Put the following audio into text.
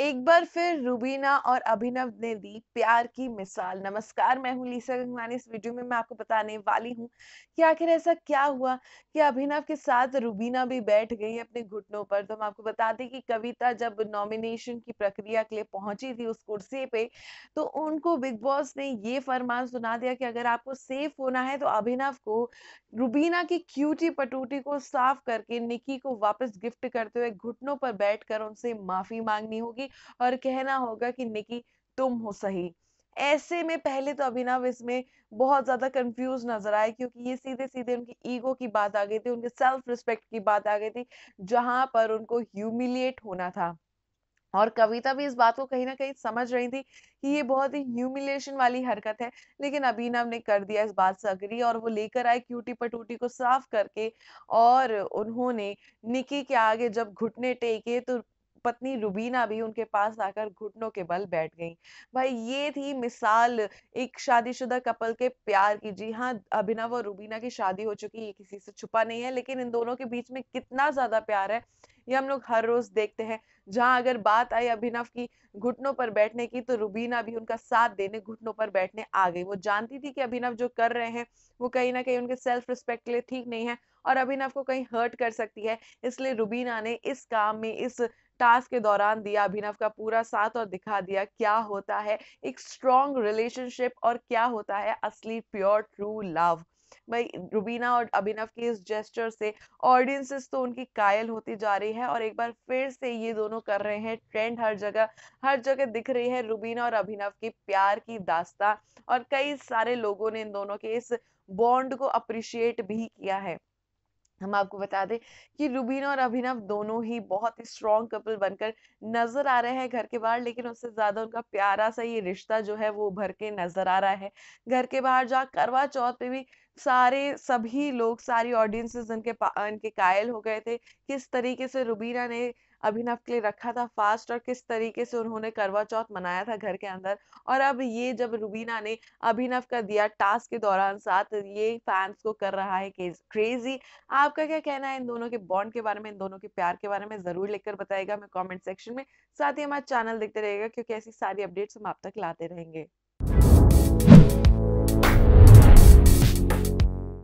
एक बार फिर रूबीना और अभिनव ने दी प्यार की मिसाल नमस्कार मैं हूं लीसा गंगवानी इस वीडियो में मैं आपको बताने वाली हूं कि आखिर ऐसा क्या हुआ कि अभिनव के साथ रूबीना भी बैठ गई अपने घुटनों पर तो हम आपको बता दें कि कविता जब नॉमिनेशन की प्रक्रिया के लिए पहुंची थी उस कुर्सी पे तो उनको बिग बॉस ने ये फरमान सुना दिया कि अगर आपको सेफ होना है तो अभिनव को रूबीना की क्यूटी पटूटी को साफ करके निकी को वापस गिफ्ट करते हुए घुटनों पर बैठ उनसे माफी मांगनी होगी होगी और कहना होगा कि निकी तुम हो सही ऐसे में पहले तो अभिनव इसमें बहुत ज्यादा कंफ्यूज नजर आए क्योंकि ये सीधे सीधे उनकी ईगो की बात आ गई थी उनके सेल्फ रिस्पेक्ट की बात आ गई थी जहां पर उनको ह्यूमिलिएट होना था और कविता भी इस बात को कहीं ना कहीं समझ रही थी कि ये बहुत ही ह्यूमिलेशन वाली हरकत है लेकिन अभिनव ने कर दिया इस बात से अग्री और वो लेकर आए क्यूटी पटूटी को साफ करके और उन्होंने निकी के आगे जब घुटने टेके तो पत्नी रुबीना भी उनके पास आकर घुटनों के बल बैठ गई भाई ये थी मिसाल एक शादीशुदा कपल के प्यार की जी हाँ अभिनव और रुबीना की शादी हो चुकी है किसी से छुपा नहीं है लेकिन इन दोनों के बीच में कितना ज्यादा प्यार है ये हम लोग हर रोज देखते हैं जहां अगर बात आई अभिनव की घुटनों पर बैठने की तो रुबीना भी उनका साथ देने घुटनों पर बैठने आ गई वो जानती थी कि अभिनव जो कर रहे हैं वो कहीं ना कहीं उनके सेल्फ रिस्पेक्ट के लिए ठीक नहीं है और अभिनव को कहीं हर्ट कर सकती है इसलिए रुबीना ने इस काम में इस टास्क के दौरान दिया अभिनव का पूरा साथ और दिखा दिया क्या होता है एक स्ट्रॉन्ग रिलेशनशिप और क्या होता है असली प्योर ट्रू लव भाई रुबीना और अभिनव के इस जेस्टर से ऑडियंसेस तो उनकी कायल होती जा रही है और एक बार फिर से ये दोनों कर रहे हैं ट्रेंड हर जगह हर जगह दिख रही है रुबीना और अभिनव की प्यार की दास्ता और कई सारे लोगों ने इन दोनों के इस बॉन्ड को अप्रिशिएट भी किया है हम आपको बता दें कि रुबीना और अभिनव दोनों ही बहुत ही स्ट्रॉन्ग कपल बनकर नजर आ रहे हैं घर के बाहर लेकिन उससे ज्यादा उनका प्यारा सा ये रिश्ता जो है वो उभर के नजर आ रहा है घर के बाहर जा करवा चौथ पे भी सारे सभी लोग सारी ऑडियंसेस उनके इनके कायल हो गए थे किस तरीके से रुबीना ने अभिनव के लिए रखा था फास्ट और किस तरीके से उन्होंने करवा चौथ मनाया था घर के अंदर और अब ये जब रूबीना ने अभिनव का दिया टास्क के दौरान साथ ये फैंस को कर रहा है क्रेजी आपका क्या कहना है इन दोनों के बॉन्ड के बारे में इन दोनों के प्यार के बारे में जरूर लिखकर बताएगा हमें कॉमेंट सेक्शन में साथ ही हमारा चैनल देखते रहेगा क्योंकि ऐसी सारी अपडेट्स हम आप तक लाते रहेंगे